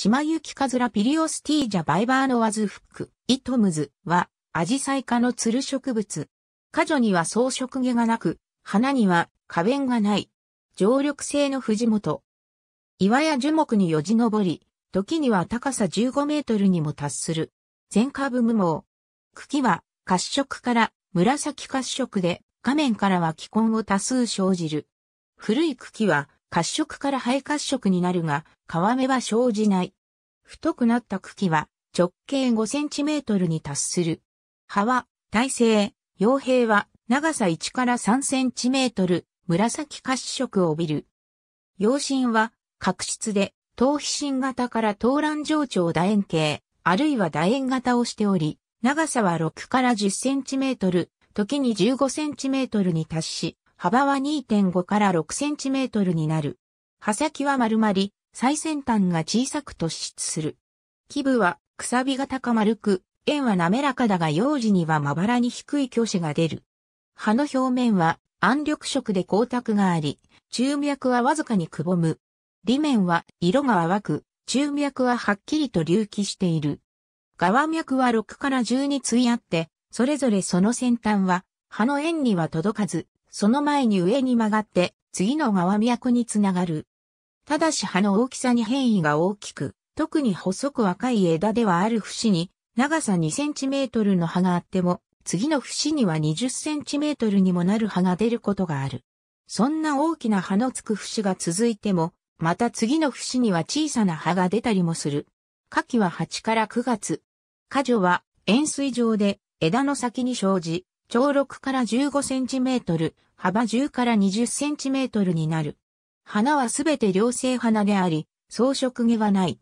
島行きカズラピリオスティージャバイバーのワズフック、イトムズは、アジサイ科のつる植物。果樹には装飾毛がなく、花には花弁がない。常緑性の藤本。岩や樹木によじ登り、時には高さ15メートルにも達する。全株無毛。茎は褐色から紫褐色で、画面からは気根を多数生じる。古い茎は褐色から灰褐色になるが、皮目は生じない。太くなった茎は直径5センチメートルに達する。葉は、耐性、傭兵は長さ1から3センチメートル、紫褐色を帯びる。葉心は、角質で、頭皮心型から頭卵上長楕円形、あるいは楕円型をしており、長さは6から10センチメートル、時に15センチメートルに達し、幅は2.5から6センチメートルになる。刃先は丸まり、最先端が小さく突出する。基部はくさびが高丸く、円は滑らかだが幼児にはまばらに低い虚子が出る。葉の表面は暗緑色で光沢があり、中脈はわずかにくぼむ。裏面は色が淡く、中脈ははっきりと隆起している。側脈は6から10に対あって、それぞれその先端は、葉の円には届かず、その前に上に曲がって、次の側脈につながる。ただし葉の大きさに変異が大きく、特に細く若い枝ではある節に、長さ2センチメートルの葉があっても、次の節には20センチメートルにもなる葉が出ることがある。そんな大きな葉のつく節が続いても、また次の節には小さな葉が出たりもする。夏季は8から9月。果樹は塩水状で枝の先に生じ、長6から15センチメートル、幅10から20センチメートルになる。花はすべて両性花であり、装飾毛はない。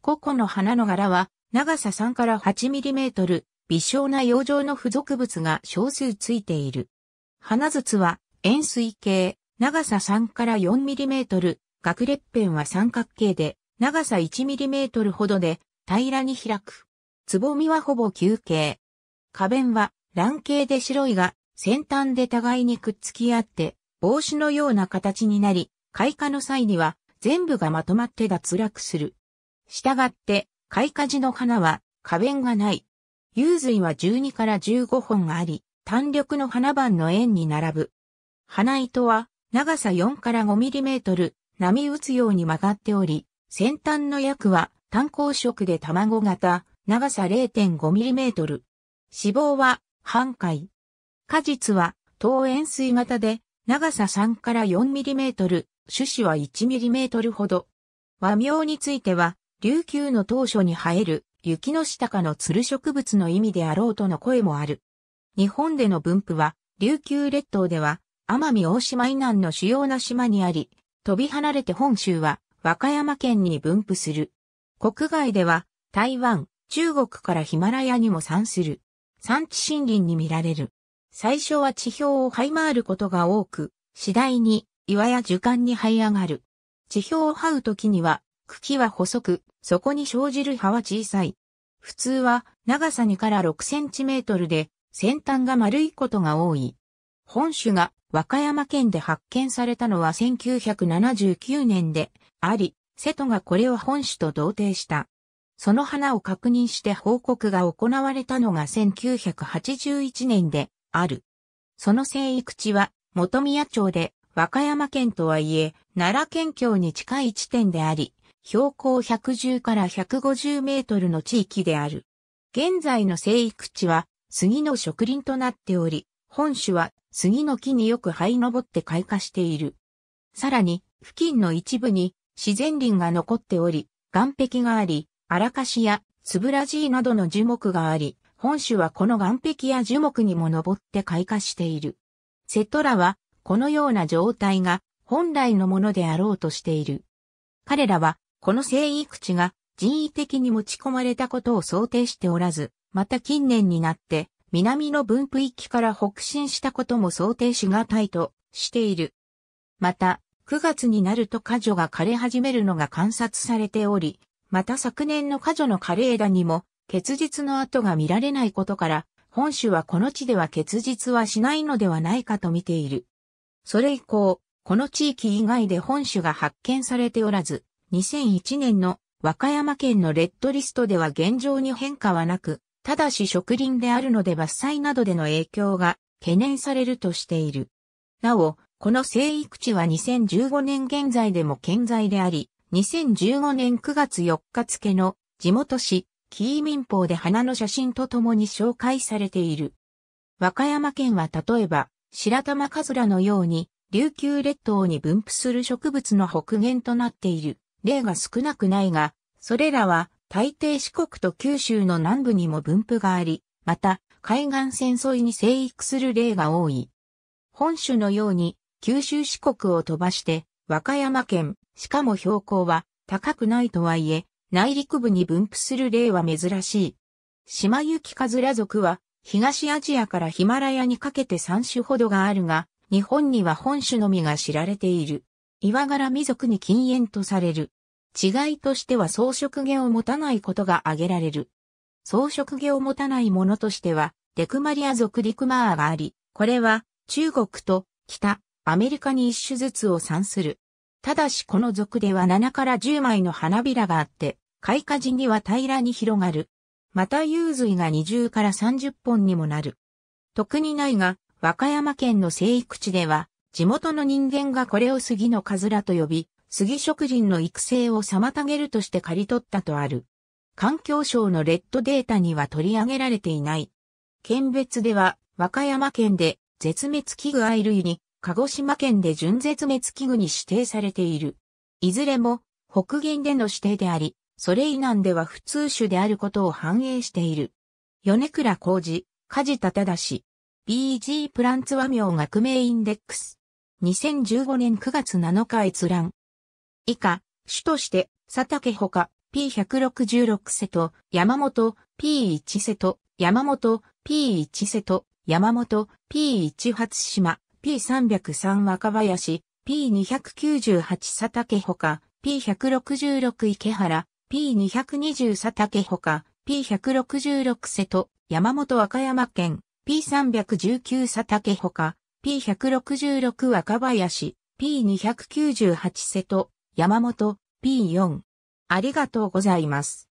個々の花の柄は、長さ3から8ミリメートル、微小な養生の付属物が少数ついている。花筒は、円錐形、長さ3から4ミリメートル、学列片は三角形で、長さ1ミリメートルほどで、平らに開く。つぼみはほぼ球形。花弁は、卵形で白いが、先端で互いにくっつき合って、帽子のような形になり、開花の際には全部がまとまって脱落する。従って、開花時の花は花弁がない。幽髄は12から15本あり、単緑の花番の円に並ぶ。花糸は長さ4から5ミリメートル、波打つように曲がっており、先端の薬は単光色で卵型、長さ0 5トル。脂肪は半壊。果実は、桃円錐型で、長さ3から 4mm、種子は 1mm ほど。和名については、琉球の当初に生える、雪の下かのつる植物の意味であろうとの声もある。日本での分布は、琉球列島では、奄美大島以南の主要な島にあり、飛び離れて本州は、和歌山県に分布する。国外では、台湾、中国からヒマラヤにも産する。山地森林に見られる。最初は地表を這い回ることが多く、次第に岩や樹幹に這い上がる。地表を這う時には、茎は細く、そこに生じる葉は小さい。普通は長さ2から6センチメートルで、先端が丸いことが多い。本種が和歌山県で発見されたのは1979年であり、瀬戸がこれを本種と同定した。その花を確認して報告が行われたのが1981年である。その生育地は元宮町で和歌山県とはいえ奈良県境に近い地点であり、標高110から150メートルの地域である。現在の生育地は杉の植林となっており、本種は杉の木によく這い登って開花している。さらに、付近の一部に自然林が残っており、岩壁があり、アラカシやつぶらじいなどの樹木があり、本種はこの岸壁や樹木にも登って開花している。セトラは、このような状態が本来のものであろうとしている。彼らは、この生育地が人為的に持ち込まれたことを想定しておらず、また近年になって、南の分布域から北進したことも想定しがたいとしている。また、9月になると果樹が枯れ始めるのが観察されており、また昨年の過剰の枯れ枝にも結実の跡が見られないことから、本種はこの地では結実はしないのではないかと見ている。それ以降、この地域以外で本種が発見されておらず、2001年の和歌山県のレッドリストでは現状に変化はなく、ただし植林であるので伐採などでの影響が懸念されるとしている。なお、この生育地は2015年現在でも健在であり、2015年9月4日付の地元紙、キー民報で花の写真とともに紹介されている。和歌山県は例えば、白玉カズラのように、琉球列島に分布する植物の北限となっている例が少なくないが、それらは大抵四国と九州の南部にも分布があり、また海岸線沿いに生育する例が多い。本州のように九州四国を飛ばして和歌山県、しかも標高は高くないとはいえ、内陸部に分布する例は珍しい。島行カズラ族は、東アジアからヒマラヤにかけて3種ほどがあるが、日本には本種のみが知られている。岩柄未属に禁煙とされる。違いとしては草食毛を持たないことが挙げられる。草食毛を持たないものとしては、デクマリア族リクマーがあり、これは中国と北、アメリカに一種ずつを産する。ただしこの属では7から10枚の花びらがあって、開花時には平らに広がる。また幽髄が20から30本にもなる。特にないが、和歌山県の生育地では、地元の人間がこれを杉のかずらと呼び、杉職人の育成を妨げるとして刈り取ったとある。環境省のレッドデータには取り上げられていない。県別では、和歌山県で絶滅危惧アイ類に鹿児島県で準絶滅危惧に指定されている。いずれも北限での指定であり、それ以南では普通種であることを反映している。米倉浩二、梶田忠 BG プランツ和名学名インデックス。2015年9月7日閲覧。以下、主として、佐竹ほか、P166 瀬戸、山本、P1 瀬戸、山本、P1 瀬戸、山本、P18 島、P303 若林、P298 佐竹ほか、P166 池原、P220 佐竹ほか、P166 瀬戸、山本和歌山県、P319 佐竹ほか、P166 若林、P298 瀬戸、山本、P4。ありがとうございます。